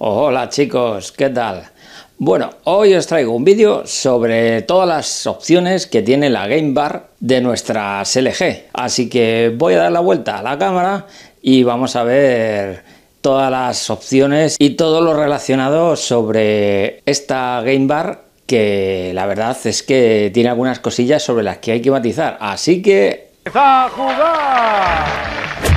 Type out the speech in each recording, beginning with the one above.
Hola chicos, ¿qué tal? Bueno, hoy os traigo un vídeo sobre todas las opciones que tiene la Game Bar de nuestras LG. Así que voy a dar la vuelta a la cámara y vamos a ver todas las opciones y todo lo relacionado sobre esta Game Bar que la verdad es que tiene algunas cosillas sobre las que hay que matizar. Así que... ¡A jugar!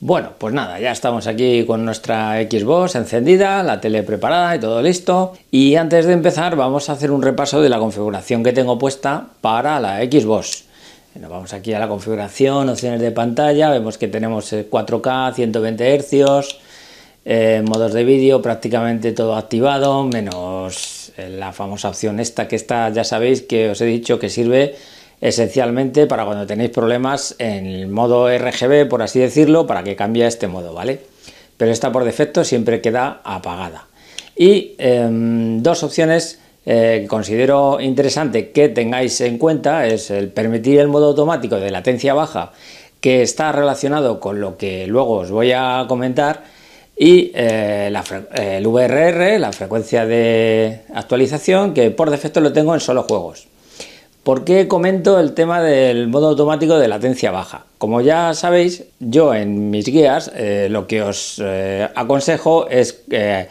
Bueno, pues nada, ya estamos aquí con nuestra Xbox encendida, la tele preparada y todo listo. Y antes de empezar vamos a hacer un repaso de la configuración que tengo puesta para la Xbox. Nos vamos aquí a la configuración, opciones de pantalla, vemos que tenemos 4K, 120 Hz, modos de vídeo prácticamente todo activado, menos eh, la famosa opción esta, que está, ya sabéis que os he dicho que sirve esencialmente para cuando tenéis problemas en el modo RGB, por así decirlo, para que cambie a este modo, ¿vale? Pero esta por defecto siempre queda apagada. Y em, dos opciones eh, que considero interesante que tengáis en cuenta es el permitir el modo automático de latencia baja que está relacionado con lo que luego os voy a comentar y eh, el VRR, la frecuencia de actualización, que por defecto lo tengo en solo juegos. ¿Por qué comento el tema del modo automático de latencia baja? Como ya sabéis, yo en mis guías eh, lo que os eh, aconsejo es eh,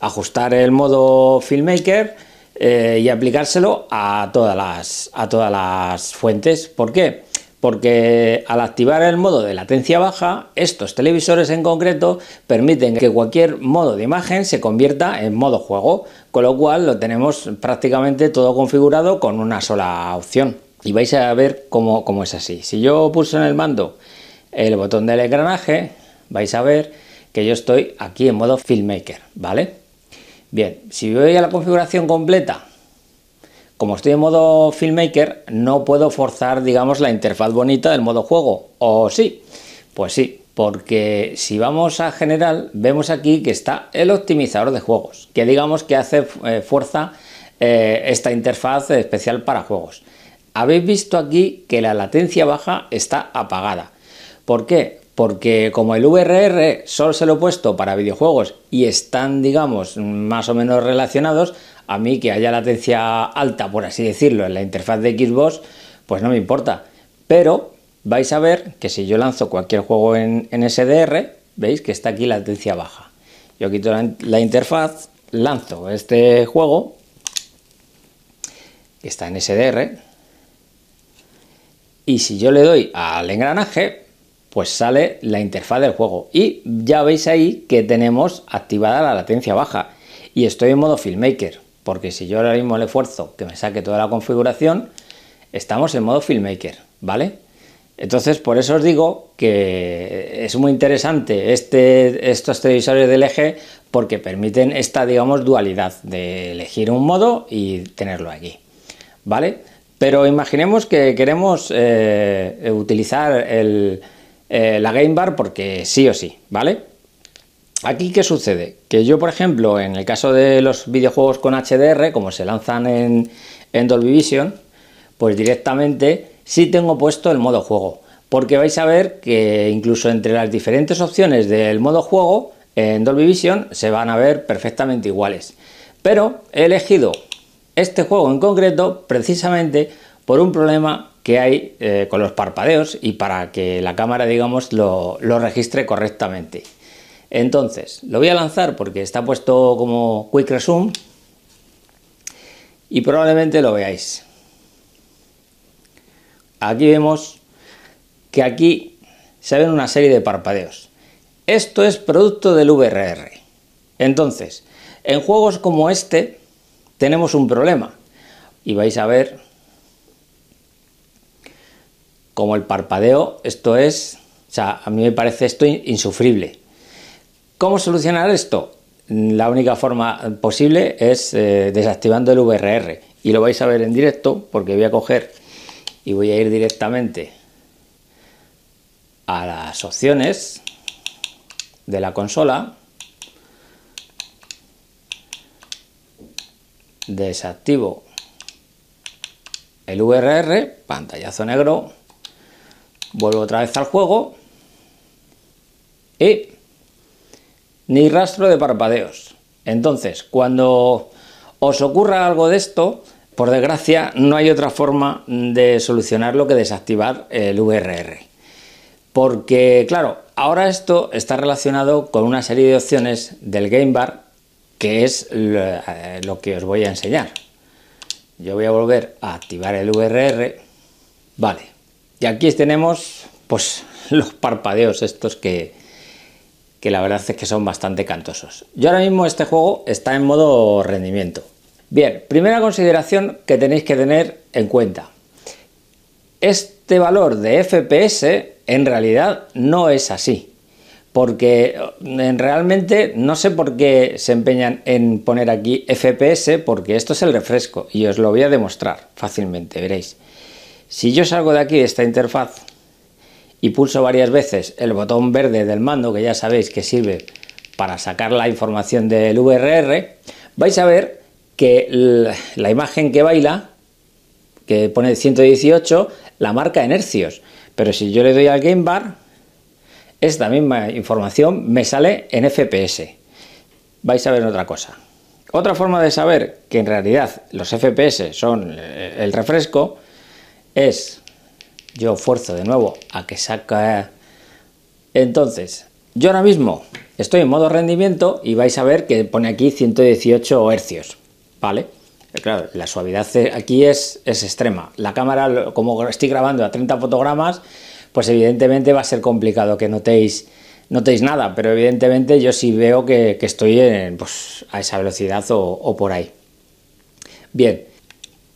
ajustar el modo Filmmaker y aplicárselo a todas, a todas las fuentes. ¿Por qué? porque al activar el modo de latencia baja, estos televisores en concreto permiten que cualquier modo de imagen se convierta en modo juego, con lo cual lo tenemos prácticamente todo configurado con una sola opción. Y vais a ver cómo, es así. Si yo pulso en el mando el botón del engranaje, vais a ver que yo estoy aquí en modo Filmmaker, ¿vale? Bien, si voy a la configuración completa como estoy en modo filmmaker, no puedo forzar, digamos, la interfaz bonita del modo juego. ¿O sí? Pues sí, porque si vamos a general, vemos aquí que está el optimizador de juegos, que digamos que hace eh, fuerza eh, esta interfaz especial para juegos. Habéis visto aquí que la latencia baja está apagada. ¿Por qué? Porque como el VRR solo se lo he puesto para videojuegos y están, digamos, más o menos relacionados, a mí que haya latencia alta, por así decirlo, en la interfaz de Xbox, pues no me importa. Pero vais a ver que si yo lanzo cualquier juego en, SDR, veis que está aquí la latencia baja. Yo quito la, la interfaz, lanzo este juego, que está en SDR, y si yo le doy al engranaje, pues sale la interfaz del juego. Y ya veis ahí que tenemos activada la latencia baja. Y estoy en modo filmmaker. Porque si yo ahora mismo le esfuerzo que me saque toda la configuración, estamos en modo Filmmaker, ¿vale? Entonces, por eso os digo que es muy interesante este, estos televisores del eje porque permiten esta, digamos, dualidad de elegir un modo y tenerlo aquí, ¿vale? Pero imaginemos que queremos eh, utilizar eh, la Game Bar porque sí o sí, ¿vale? Aquí, ¿qué sucede? Que yo, por ejemplo, en el caso de los videojuegos con HDR, como se lanzan en, Dolby Vision, pues directamente sí tengo puesto el modo juego. Porque vais a ver que incluso entre las diferentes opciones del modo juego, en Dolby Vision se van a ver perfectamente iguales. Pero he elegido este juego en concreto precisamente por un problema que hay eh, con los parpadeos y para que la cámara, digamos, lo registre correctamente. Entonces, lo voy a lanzar porque está puesto como Quick Resume y probablemente lo veáis. Aquí vemos que aquí se ven una serie de parpadeos. Esto es producto del VRR. Entonces, en juegos como este tenemos un problema y vais a ver como el parpadeo, esto es, o sea, a mí me parece esto insufrible. ¿Cómo solucionar esto? La única forma posible es eh, desactivando el VRR y lo vais a ver en directo porque voy a coger y voy a ir directamente a las opciones de la consola desactivo el VRR, pantallazo negro, vuelvo otra vez al juego y ni rastro de parpadeos. Entonces, cuando os ocurra algo de esto, por desgracia no hay otra forma de solucionarlo que desactivar el VRR. Porque, claro, ahora esto está relacionado con una serie de opciones del Game Bar que es lo eh, que os voy a enseñar. Yo voy a volver a activar el VRR. Vale. Y aquí tenemos pues los parpadeos estos que, que la verdad es que son bastante cantosos. Yo ahora mismo este juego está en modo rendimiento. Bien, primera consideración que tenéis que tener en cuenta. Este valor de FPS en realidad no es así, porque eh, realmente no sé por qué se empeñan en poner aquí FPS, porque esto es el refresco y os lo voy a demostrar fácilmente, veréis. Si yo salgo de aquí de esta interfaz y pulso varias veces el botón verde del mando, que ya sabéis que sirve para sacar la información del VRR, vais a ver que la imagen que baila, que pone 118, la marca en hercios. Pero si yo le doy al game bar, esta misma información me sale en FPS. Vais a ver otra cosa. Otra forma de saber que en realidad los FPS son eh, el refresco es yo fuerzo de nuevo a que saca... Eh. Entonces, yo ahora mismo estoy en modo rendimiento y vais a ver que pone aquí 118 hercios, ¿vale? Eh, claro, la suavidad aquí es, es extrema. La cámara, como estoy grabando a 30 fotogramas, pues evidentemente va a ser complicado que notéis, notéis nada, pero evidentemente yo sí veo que, estoy en, pues, a esa velocidad o, o por ahí. Bien,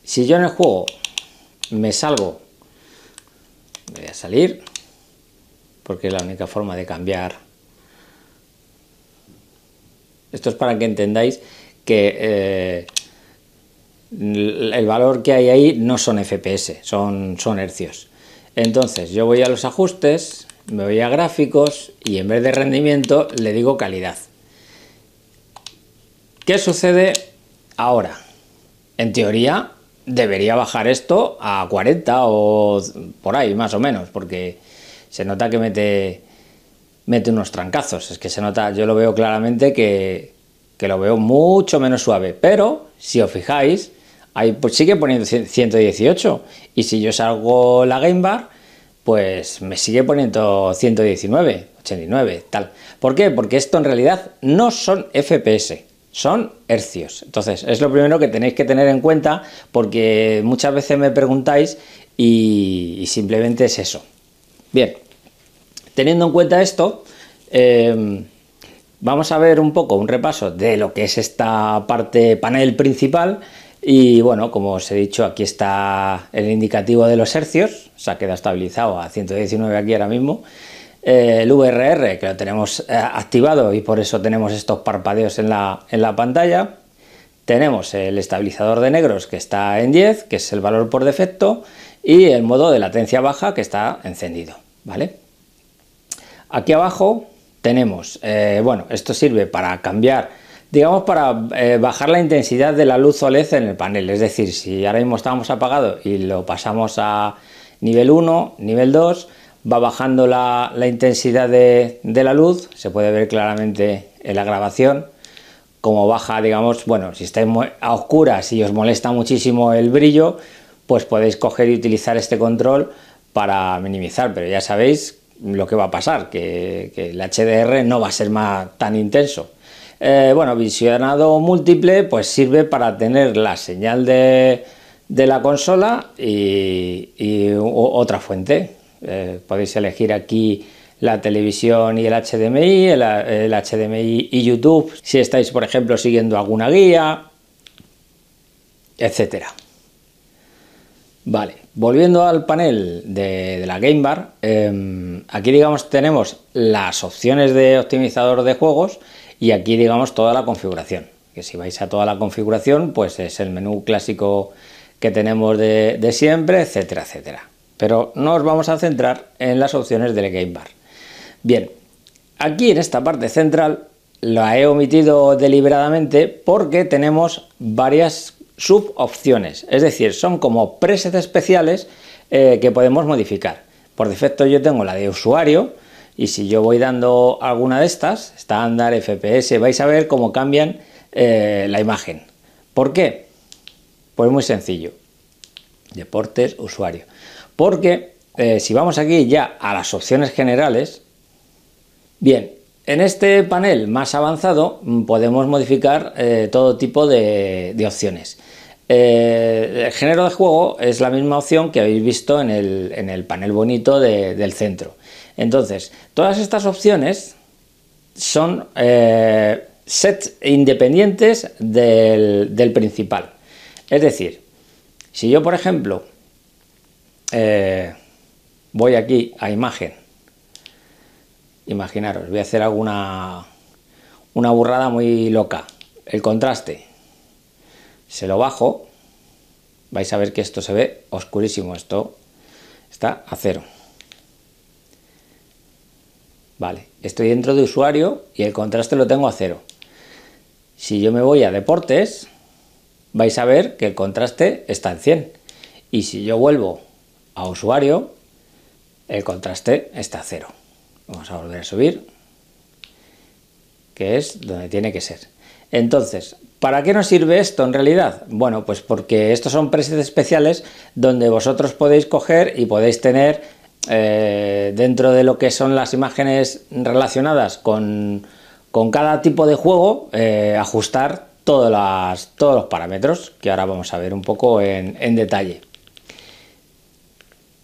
si yo en el juego me salgo voy a salir porque es la única forma de cambiar. Esto es para que entendáis que eh, el valor que hay ahí no son FPS, son, son hercios. Entonces yo voy a los ajustes, me voy a gráficos y en vez de rendimiento le digo calidad. ¿Qué sucede ahora? En teoría debería bajar esto a 40 o por ahí, más o menos, porque se nota que mete, mete unos trancazos. Es que se nota, yo lo veo claramente que, lo veo mucho menos suave. Pero, si os fijáis, ahí pues sigue poniendo 118. Y si yo salgo la Game Bar, pues me sigue poniendo 119, 89, tal. ¿Por qué? Porque esto en realidad no son FPS son hercios. Entonces, es lo primero que tenéis que tener en cuenta porque muchas veces me preguntáis y, simplemente es eso. Bien, teniendo en cuenta esto, em, vamos a ver un poco un repaso de lo que es esta parte panel principal. Y bueno, como os he dicho, aquí está el indicativo de los hercios, o sea, queda estabilizado a 119 aquí ahora mismo. Eh, el VRR, que lo tenemos eh, activado y por eso tenemos estos parpadeos en la, en la pantalla. Tenemos el estabilizador de negros que está en 10, que es el valor por defecto, y el modo de latencia baja que está encendido, ¿vale? Aquí abajo tenemos, eh, bueno, esto sirve para cambiar, digamos para bajar la intensidad de la luz OLED en el panel, es decir, si ahora mismo estábamos apagado y lo pasamos a nivel 1, nivel 2, va bajando la, intensidad de, la luz, se puede ver claramente en la grabación como baja, digamos, bueno, si estáis a oscuras y os molesta muchísimo el brillo, pues podéis coger y utilizar este control para minimizar, pero ya sabéis lo que va a pasar, que, el HDR no va a ser más tan intenso. Eh, bueno, visionado múltiple, pues sirve para tener la señal de, la consola y otra fuente, eh, podéis elegir aquí la televisión y el HDMI, el, HDMI y YouTube, si estáis, por ejemplo, siguiendo alguna guía, etcétera. Vale, volviendo al panel de, la Game Bar, em, aquí digamos tenemos las opciones de optimizador de juegos y aquí digamos toda la configuración. Que si vais a toda la configuración, pues es el menú clásico que tenemos de, de siempre, etcétera, etcétera pero nos vamos a centrar en las opciones del Game Bar. Bien, aquí en esta parte central la he omitido deliberadamente porque tenemos varias subopciones, es decir, son como presets especiales eh, que podemos modificar. Por defecto yo tengo la de usuario y si yo voy dando alguna de estas, estándar, FPS, vais a ver cómo cambian eh, la imagen. ¿Por qué? Pues muy sencillo. Deportes, usuario. Porque eh, si vamos aquí ya a las opciones generales, bien, en este panel más avanzado mm, podemos modificar eh, todo tipo de, opciones. Eh, el género de juego es la misma opción que habéis visto en el, panel bonito del centro. Entonces, todas estas opciones son sets independientes del, del principal. Es decir, si yo, por ejemplo, eh, voy aquí a imagen. Imaginaros, voy a hacer alguna una burrada muy loca. El contraste. Se lo bajo. Vais a ver que esto se ve oscurísimo. Esto está a cero. Vale, estoy dentro de usuario y el contraste lo tengo a cero. Si yo me voy a deportes, vais a ver que el contraste está en 100. Y si yo vuelvo usuario, el contraste está cero. Vamos a volver a subir, que es donde tiene que ser. Entonces, ¿para qué nos sirve esto en realidad? Bueno, pues porque estos son presets especiales donde vosotros podéis coger y podéis tener eh, dentro de lo que son las imágenes relacionadas con, con cada tipo de juego, eh, ajustar todas las, todos los parámetros que ahora vamos a ver un poco en detalle.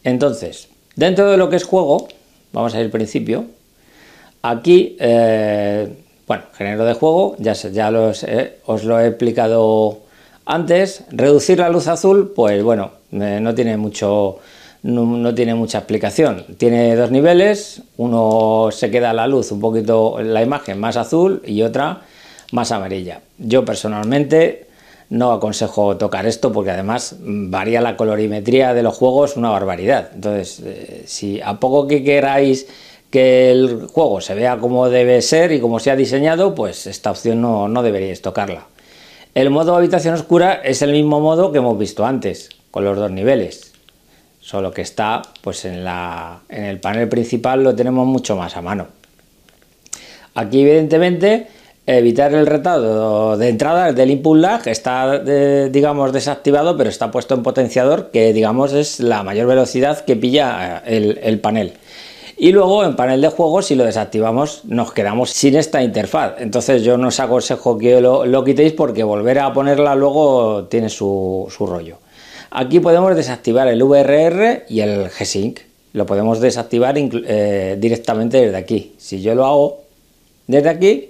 Entonces, dentro de lo que es juego, vamos a ir al principio, aquí, eh, bueno, género de juego, ya, ya os lo he explicado antes, reducir la luz azul, pues bueno, eh, no tiene mucho... no, tiene mucha explicación. Tiene dos niveles, uno se queda la luz un poquito, la imagen más azul y otra más amarilla. Yo personalmente no aconsejo tocar esto porque además varía la colorimetría de los juegos una barbaridad. Entonces, eh, si a poco que queráis que el juego se vea como debe ser y como se ha diseñado, pues esta opción no, deberíais tocarla. El modo habitación oscura es el mismo modo que hemos visto antes, con los dos niveles, solo que está pues en, la, en el panel principal lo tenemos mucho más a mano. Aquí evidentemente Evitar el retado de entrada del input lag está, eh, digamos, desactivado, pero está puesto en potenciador, que, digamos, es la mayor velocidad que pilla eh, el, panel. Y luego en panel de juego, si lo desactivamos, nos quedamos sin esta interfaz. Entonces yo no os aconsejo que lo, quitéis porque volver a ponerla luego tiene su, su, rollo. Aquí podemos desactivar el VRR y el G-Sync. Lo podemos desactivar eh, directamente desde aquí. Si yo lo hago desde aquí,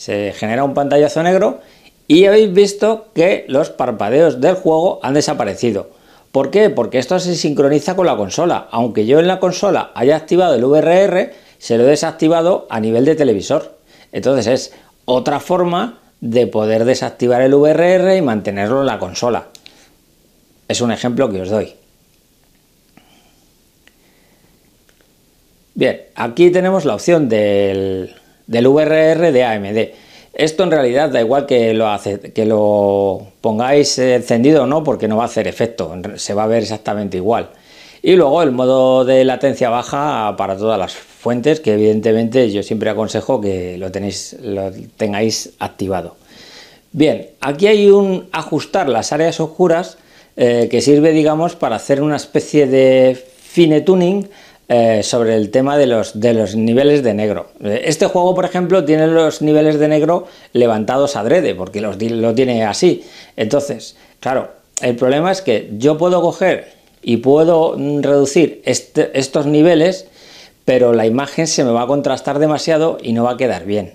se genera un pantallazo negro y habéis visto que los parpadeos del juego han desaparecido. ¿Por qué? Porque esto se sincroniza con la consola. Aunque yo en la consola haya activado el VRR, se lo he desactivado a nivel de televisor. Entonces es otra forma de poder desactivar el VRR y mantenerlo en la consola. Es un ejemplo que os doy. Bien, aquí tenemos la opción del del VRR de AMD. Esto en realidad da igual que lo, pongáis encendido o no, porque no va a hacer efecto, se va a ver exactamente igual. Y luego el modo de latencia baja para todas las fuentes, que evidentemente yo siempre aconsejo que lo, tenéis, tengáis activado. Bien, aquí hay un ajustar las áreas oscuras eh, que sirve, digamos, para hacer una especie de fine tuning eh, sobre el tema de los, de los niveles de negro. Eh, este juego, por ejemplo, tiene los niveles de negro levantados adrede, porque los, lo tiene así. Entonces, claro, el problema es que yo puedo coger y puedo mm, reducir este, estos niveles, pero la imagen se me va a contrastar demasiado y no va a quedar bien.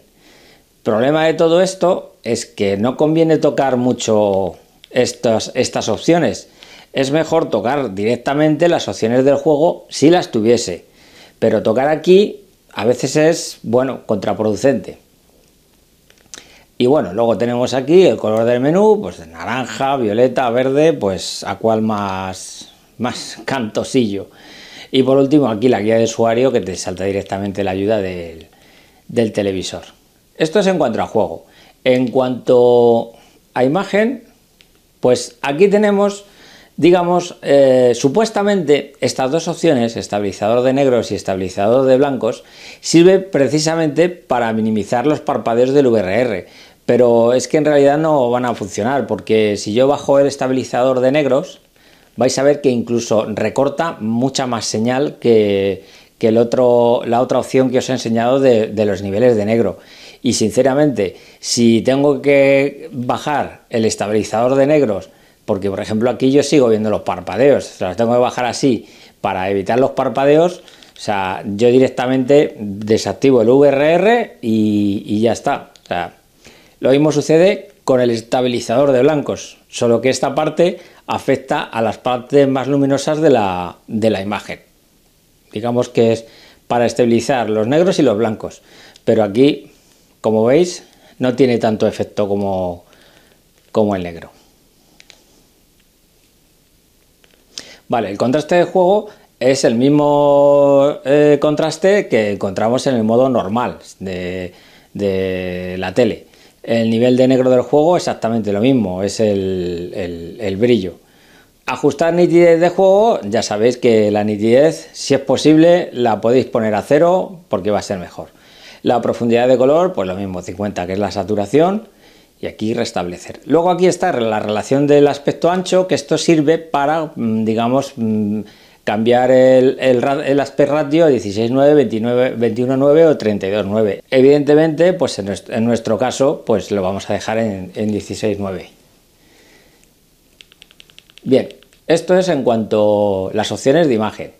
Problema de todo esto es que no conviene tocar mucho estas, estas opciones, es mejor tocar directamente las opciones del juego si las tuviese, pero tocar aquí a veces es, bueno, contraproducente. Y bueno, luego tenemos aquí el color del menú, pues naranja, violeta, verde, pues a cuál más, más cantosillo. Y por último aquí la guía de usuario que te salta directamente la ayuda del, del televisor. Esto es en cuanto a juego. En cuanto a imagen, pues aquí tenemos Digamos, eh, supuestamente estas dos opciones, estabilizador de negros y estabilizador de blancos, sirve precisamente para minimizar los parpadeos del VRR, pero es que en realidad no van a funcionar, porque si yo bajo el estabilizador de negros, vais a ver que incluso recorta mucha más señal que, el otro, la otra opción que os he enseñado de los niveles de negro. Y sinceramente, si tengo que bajar el estabilizador de negros, porque, por ejemplo, aquí yo sigo viendo los parpadeos. O sea, los tengo que bajar así para evitar los parpadeos. O sea, yo directamente desactivo el VRR y, ya está. O sea, lo mismo sucede con el estabilizador de blancos, solo que esta parte afecta a las partes más luminosas de la, de la imagen. Digamos que es para estabilizar los negros y los blancos. Pero aquí, como veis, no tiene tanto efecto como, como el negro. Vale, el contraste de juego es el mismo eh, contraste que encontramos en el modo normal de, la tele. El nivel de negro del juego es exactamente lo mismo, es el, el brillo. Ajustar nitidez de juego, ya sabéis que la nitidez, si es posible, la podéis poner a cero porque va a ser mejor. La profundidad de color, pues lo mismo, 50, que es la saturación y aquí restablecer. Luego aquí está la relación del aspecto ancho, que esto sirve para, mm, digamos, mm, cambiar el, el, aspect ratio a 16.9, 21.9 o 32.9. Evidentemente, pues en nuestro, caso, pues lo vamos a dejar en, en 16.9. Bien, esto es en cuanto a las opciones de imagen.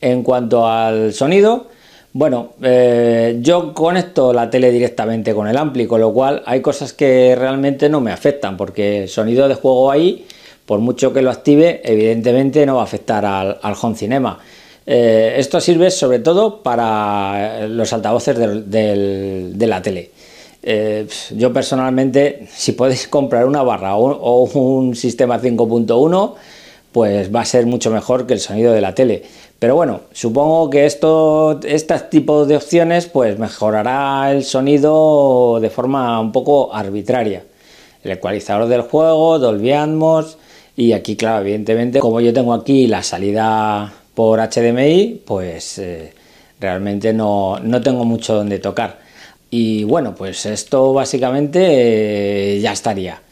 En cuanto al sonido, bueno, eh, yo conecto la tele directamente con el ampli, con lo cual hay cosas que realmente no me afectan, porque el sonido de juego ahí, por mucho que lo active, evidentemente no va a afectar al, home cinema. Eh, esto sirve sobre todo para eh, los altavoces de, la tele. yo personalmente, si podéis comprar una barra o un sistema 5.1, pues va a ser mucho mejor que el sonido de la tele. Pero bueno, supongo que esto, tipo tipos de opciones pues mejorará el sonido de forma un poco arbitraria. El ecualizador del juego, Dolby Atmos y aquí claro, evidentemente como yo tengo aquí la salida por HDMI, pues eh, realmente no, tengo mucho donde tocar. Y bueno, pues esto básicamente eh, ya estaría.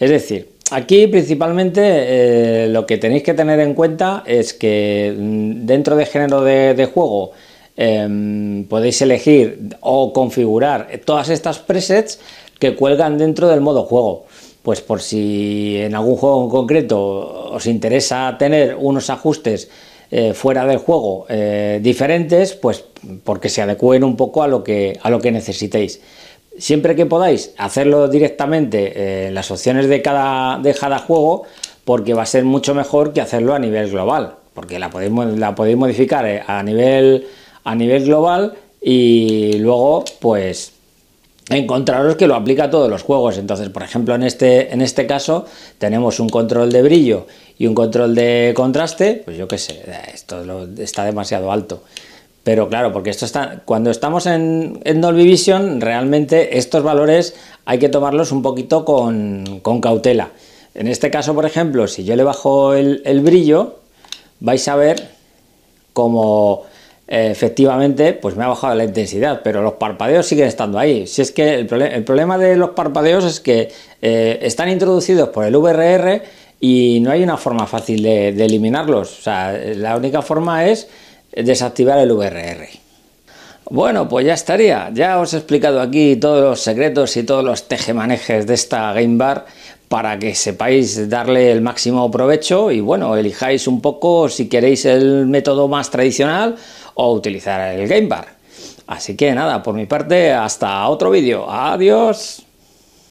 Es decir, Aquí principalmente eh, lo que tenéis que tener en cuenta es que mm, dentro de género de, juego em, podéis elegir o configurar todas estas presets que cuelgan dentro del modo juego. Pues por si en algún juego en concreto os interesa tener unos ajustes eh, fuera del juego eh, diferentes, pues porque se adecúen un poco a lo que, a lo que necesitéis. Siempre que podáis, hacerlo directamente en eh, las opciones de cada, de cada juego, porque va a ser mucho mejor que hacerlo a nivel global, porque la podéis, la podéis modificar eh, a nivel, a nivel global y luego, pues, encontraros que lo aplica a todos los juegos. Entonces, por ejemplo, en este, en este caso tenemos un control de brillo y un control de contraste, pues yo qué sé, esto está demasiado alto. Pero claro, porque esto está, cuando estamos en, Dolby Vision, realmente estos valores hay que tomarlos un poquito con, cautela. En este caso, por ejemplo, si yo le bajo el, brillo, vais a ver cómo eh, efectivamente pues me ha bajado la intensidad, pero los parpadeos siguen estando ahí. Si es que el, problema de los parpadeos es que eh, están introducidos por el VRR y no hay una forma fácil de, de eliminarlos. O sea, la única forma es desactivar el VRR. Bueno, pues ya estaría. Ya os he explicado aquí todos los secretos y todos los tejemanejes de esta Game Bar para que sepáis darle el máximo provecho y bueno, elijáis un poco si queréis el método más tradicional o utilizar el Game Bar. Así que nada, por mi parte, hasta otro vídeo. Adiós.